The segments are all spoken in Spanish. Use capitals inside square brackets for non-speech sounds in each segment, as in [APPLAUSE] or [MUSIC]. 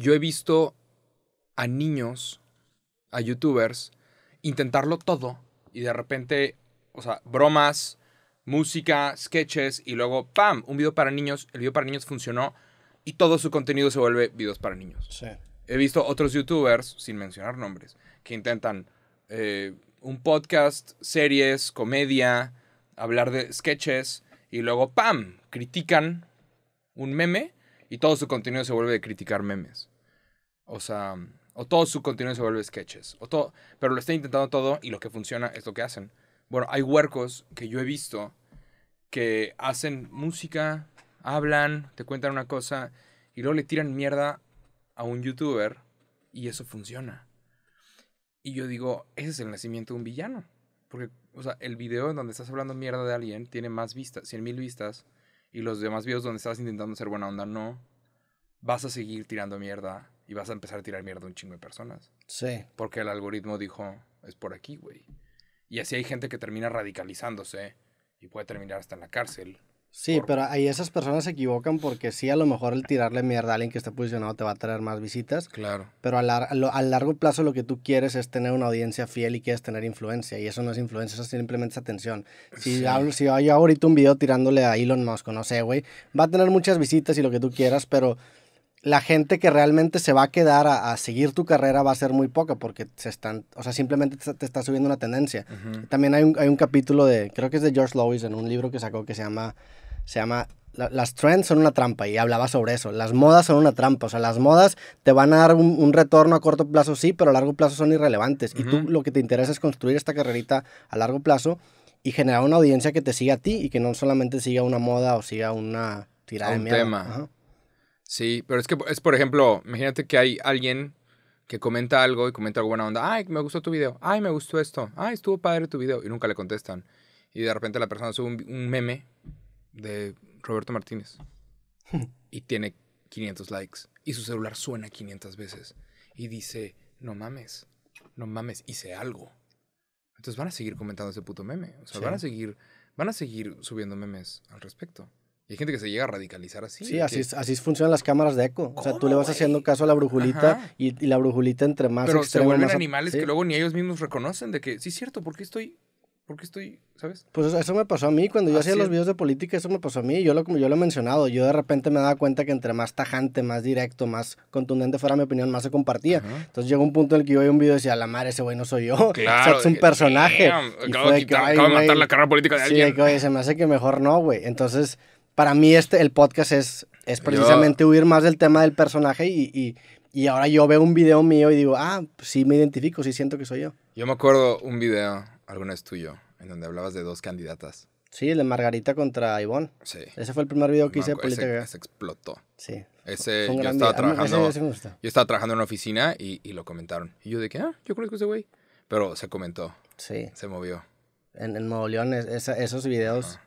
yo he visto a niños, a youtubers, intentarlo todo y de repente, o sea, bromas, música, sketches y luego, ¡pam!, un video para niños, el video para niños funcionó y todo su contenido se vuelve videos para niños. He visto otros youtubers, sin mencionar nombres, que intentan eh, un podcast, series, comedia, hablar de sketches y luego, ¡pam!, critican un meme y todo su contenido se vuelve de criticar memes. O sea, o todo su contenido se vuelve sketches. O todo, pero lo está intentando todo y lo que funciona es lo que hacen. Bueno, hay huercos que yo he visto que hacen música, hablan, te cuentan una cosa y luego le tiran mierda a un youtuber y eso funciona. Y yo digo, ese es el nacimiento de un villano. Porque, o sea, el video en donde estás hablando mierda de alguien tiene más vistas, 100 mil vistas, y los demás videos donde estás intentando ser buena onda no, vas a seguir tirando mierda y vas a empezar a tirar mierda a un chingo de personas. Sí. Porque el algoritmo dijo, es por aquí, güey. Y así hay gente que termina radicalizándose y puede terminar hasta en la cárcel. Sí, pero ahí esas personas se equivocan porque sí, a lo mejor el tirarle mierda a alguien que está posicionado te va a traer más visitas. Claro. Pero a, largo plazo lo que tú quieres es tener una audiencia fiel y quieres tener influencia. Y eso no es influencia, eso simplemente es atención. Si, si yo ahorita un video tirándole a Elon Musk, no sé, güey, va a tener muchas visitas y lo que tú quieras, pero la gente que realmente se va a quedar a, seguir tu carrera va a ser muy poca porque se están, o sea, simplemente te, está subiendo una tendencia. También hay un, capítulo de, creo que es de George Lois en un libro que sacó que se llama, se llama Las trends son una trampa y hablaba sobre eso. Las modas son una trampa, o sea, las modas te van a dar un, retorno a corto plazo, sí, pero a largo plazo son irrelevantes. Y tú lo que te interesa es construir esta carrerita a largo plazo y generar una audiencia que te siga a ti y que no solamente siga una moda o siga una tirada de tema. Sí, pero es que es, por ejemplo, imagínate que hay alguien que comenta algo y comenta buena onda. Ay, me gustó tu video. Ay, me gustó esto. Ay, estuvo padre tu video. Y nunca le contestan. Y de repente la persona sube un, meme de Roberto Martínez. [LAUGHS] y tiene 500 likes. Y su celular suena 500 veces. Y dice, no mames, no mames, hice algo. Entonces van a seguir comentando ese puto meme. O sea, van a seguir, van a seguir subiendo memes al respecto hay gente que se llega a radicalizar así. Sí, así, es, así funcionan las cámaras de eco. O sea, tú le vas haciendo caso a la brujulita y, la brujulita entre más Pero animales que luego ni ellos mismos reconocen de que, sí, es cierto, ¿por qué estoy porque estoy, ¿sabes? Pues eso, me pasó a mí, cuando yo hacía los videos de política, eso me pasó a mí, yo lo, yo lo he mencionado, yo de repente me daba cuenta que entre más tajante, más directo, más contundente fuera mi opinión, más se compartía. Entonces llegó un punto en el que yo veía un video y decía, la madre, ese güey no soy yo, claro, [LAUGHS] o sea, es un personaje. de, matar la carrera política de alguien. Sí, se me hace que mejor no, güey. Entonces para mí este, el podcast es, es precisamente huir más del tema del personaje y, y, y, ahora yo veo un video mío y digo, ah, pues sí me identifico, sí siento que soy yo. Yo me acuerdo un video, alguna vez tuyo, en donde hablabas de dos candidatas. Sí, el de Margarita contra Ivonne. Sí. Ese fue el primer video que hice política. Ese, explotó. Sí. Ese, yo estaba, trabajando, yo estaba trabajando en una oficina y, y, lo comentaron. Y yo de que, ah, yo creo que ese güey. Pero se comentó. Sí. Se movió. En, en Nuevo León, esos videos...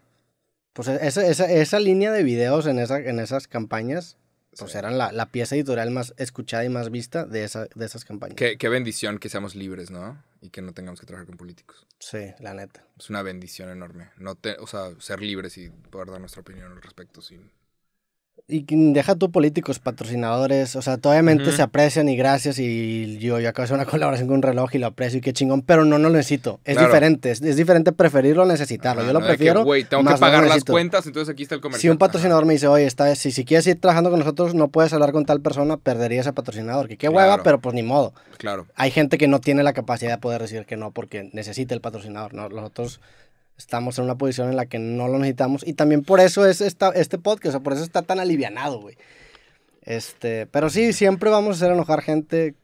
Pues e-, esa, esa, esa línea de videos en, esa, en esas campañas pues eran la, pieza editorial más escuchada y más vista de, de esas campañas. Qué, bendición que seamos libres, ¿no? Y que no tengamos que trabajar con políticos. Sí, la neta. Es una bendición enorme. No te, o sea, ser libres y poder dar nuestra opinión al respecto sin y deja tú políticos, patrocinadores, o sea, obviamente se aprecian y gracias y yo, yo acabo de hacer una [LAUGHS] colaboración con un reloj y lo aprecio y qué chingón, pero no, no lo necesito. Es diferente, es, diferente preferirlo a necesitarlo. yo lo prefiero. pagar las cuentas, entonces aquí está el comercial. Si un patrocinador me dice, oye, está, si, si quieres ir trabajando con nosotros, no puedes hablar con tal persona, perdería ese patrocinador, que qué hueva, pero pues ni modo. Claro. Hay gente que no tiene la capacidad de poder decir que no porque necesita el patrocinador, ¿no? Los otros estamos en una posición en la que no lo necesitamos. Y también por eso es este podcast, o por eso está tan alivianado, güey. Este, pero sí, siempre vamos a hacer enojar gente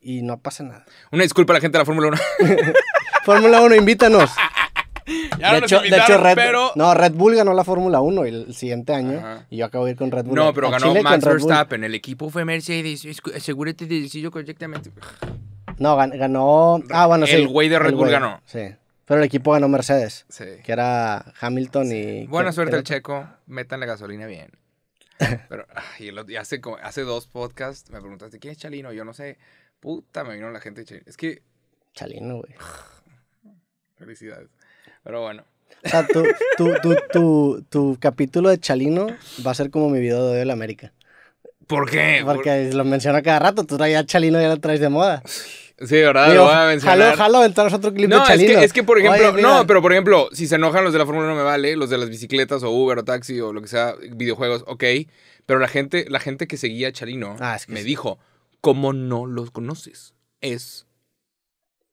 y no pasa nada. Una disculpa a la gente de la Fórmula 1. [LAUGHS] Fórmula 1, invítanos. [LAUGHS] Ya de, no hecho, pero... no, Red Bull ganó la Fórmula 1 el, siguiente año y yo acabo de ir con Red Bull. No, pero ganó Max Verstappen. El equipo fue Mercedes. Asegúrate de decirlo correctamente. No, ganó. Ah, bueno, sí. El güey de Red Bull ganó. Sí. Pero el equipo ganó Mercedes. Que era Hamilton y. Buena suerte el Checo. la gasolina bien. [LAUGHS] Pero y hace, hace dos podcasts me preguntaste quién es Chalino. Yo no sé. Puta, me vino la gente de Chalino. Es que. Chalino, güey. [SIGHS] Felicidades. Pero bueno. O sea, tu, tu, tu, tu, capítulo de Chalino va a ser como mi video de hoy en América. ¿Por qué? Porque lo menciono cada rato. Tú traías Chalino y ya lo traes de moda. [LAUGHS] Sí, ¿verdad? lo voy a mencionar. Jalo, jalo aventaros otro clip de Chalino. Es que, es que, por ejemplo, no, pero por ejemplo, si se enojan los de la Fórmula 1 me vale, los de las bicicletas o Uber o taxi o lo que sea, videojuegos, ok. Pero la gente, la gente que seguía a Chalino ah, me dijo, ¿cómo no los conoces? Es,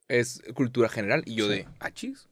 es cultura general. Y yo de, ah, chis.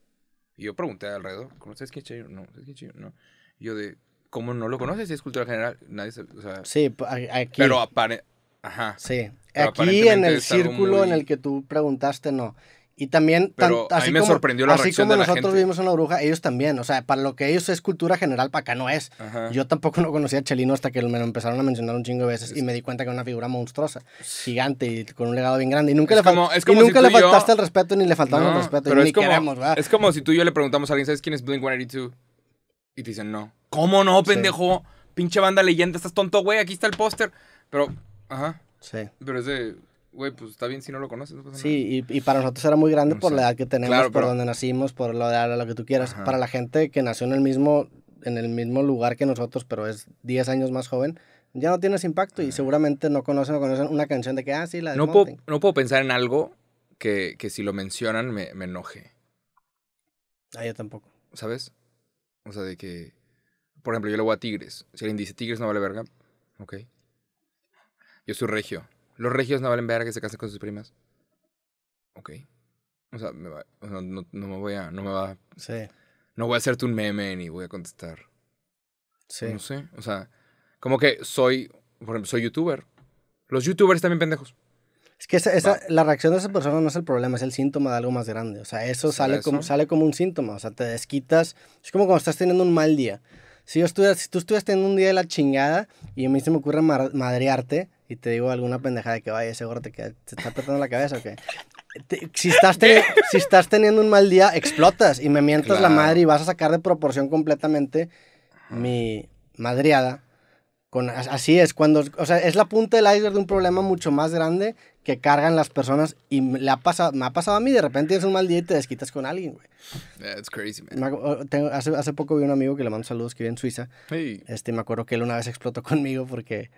Y yo pregunté alrededor, ¿conoces quién es Chalino? No, ¿sabes quién es Chalino? No. Y yo de, ¿cómo no lo conoces? Es cultura general. Nadie se, o sea, sí, aquí. Pero apare Ajá. Sí. Aquí en el círculo en el que tú preguntaste, no. Y también, así, me como, sorprendió la así como nosotros vivimos gente. vimos una bruja, ellos también. O sea, para lo que ellos es cultura general, para acá no es. Yo tampoco no conocía a Chelino hasta que me lo empezaron a mencionar un chingo de veces y me di cuenta que era una figura monstruosa, gigante y con un legado bien grande. Y nunca, le, nunca le faltaste el respeto ni le faltaron el respeto. es, ni como, queremos, es como si tú y yo le preguntamos a alguien, ¿sabes quién es Blink 182? Y te dicen, no. ¿Cómo no, pendejo? Pinche banda leyenda, estás tonto, güey, aquí está el póster. Pero Ajá. Sí. Pero es de, güey, pues está bien si no lo conoces. sí, y, para nosotros era muy grande por la edad que tenemos, por donde nacimos, por lo, de, lo que tú quieras. Para la gente que nació en el mismo en el mismo lugar que nosotros, pero es 10 años más joven, ya no tienes impacto y seguramente no conocen o conocen una canción de que, ah, sí, la de no puedo, no puedo pensar en algo que, si lo mencionan me, me, enoje. Ah, yo tampoco. ¿Sabes? O sea, de que, por ejemplo, yo le voy a Tigres. Si alguien dice Tigres no vale verga, ok, yo soy regio. Los regios no valen ver que se casen con sus primas. Ok. O sea, no, me voy a. No me va. Sí. No voy a hacerte un meme ni voy a contestar. Sí. No sé. O sea, como que soy. Por ejemplo, soy youtuber. Los youtubers también pendejos. Es que esa, la reacción de esa persona no es el problema, es el síntoma de algo más grande. O sea, eso sale, Como, sale como un síntoma. O sea, te desquitas. Es como cuando estás teniendo un mal día. Si, yo estudias, si tú estuvieras teniendo un día de la chingada y a mí se me ocurre madrearte y te digo alguna pendejada de que vaya, ese te, que te está apretando la cabeza o qué. si, estás teniendo un mal día, explotas y me mientas la madre y vas a sacar de proporción completamente mi madreada así es, cuando, o sea, es la punta del iceberg de un problema mucho más grande que cargan las personas y le ha pasado, me ha pasado a mí, de repente tienes un mal día y te desquitas con alguien, güey. crazy, man. Oh, hace, hace, poco vi a un amigo que le mando saludos que vive en Suiza. Este, me acuerdo que él una vez explotó conmigo porque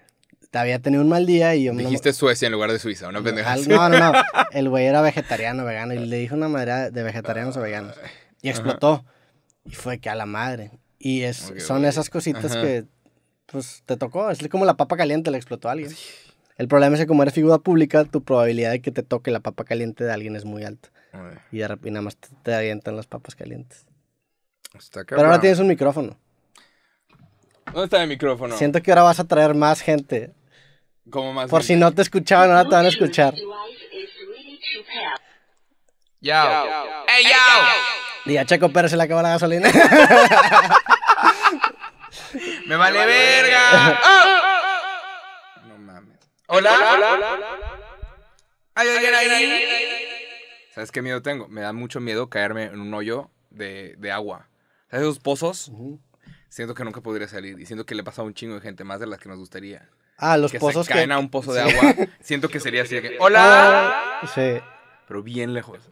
te había tenido un mal día y yo... Dijiste Suecia en lugar de Suiza, una pendeja. No, no, no. [LAUGHS] El güey era vegetariano, vegano y le dije una manera de vegetarianos o veganos. Y explotó. Y fue que a la madre. Y es, son esas cositas que pues te tocó. Es como la papa caliente, la explotó alguien. El problema es que como eres figura pública, tu probabilidad de que te toque la papa caliente de alguien es muy alta. Y nada más te, avientan las papas calientes. Pero ahora tienes un micrófono. ¿Dónde está el micrófono? Siento que ahora vas a traer más gente. Como más Por si no te escuchaban, ahora te van a escuchar. Yo. Hey, yo. Y a Checo Pérez se le acaba la gasolina. [LAUGHS] ¡Me vale, verga! ¡Oh! [LAUGHS] No mames. ¿Hola? ¿Hola? ¿Sabes qué miedo tengo? Me da mucho miedo caerme en un hoyo de, agua. ¿Sabes esos pozos? Siento que nunca podría salir y siento que le pasa a un chingo de gente más de las que nos gustaría. Ah, los pozos se caen que... a un pozo de agua. [LAUGHS] Siento que sería así. [LAUGHS] ¡Hola! Ah, sí. Pero bien lejos.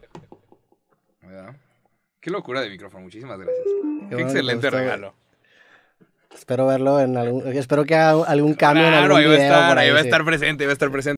Qué locura de micrófono. Muchísimas gracias. Qué, excelente regalo. Espero verlo en algún. Espero que haga algún cambio en algún video. ahí, va a estar presente, ahí va a estar presente.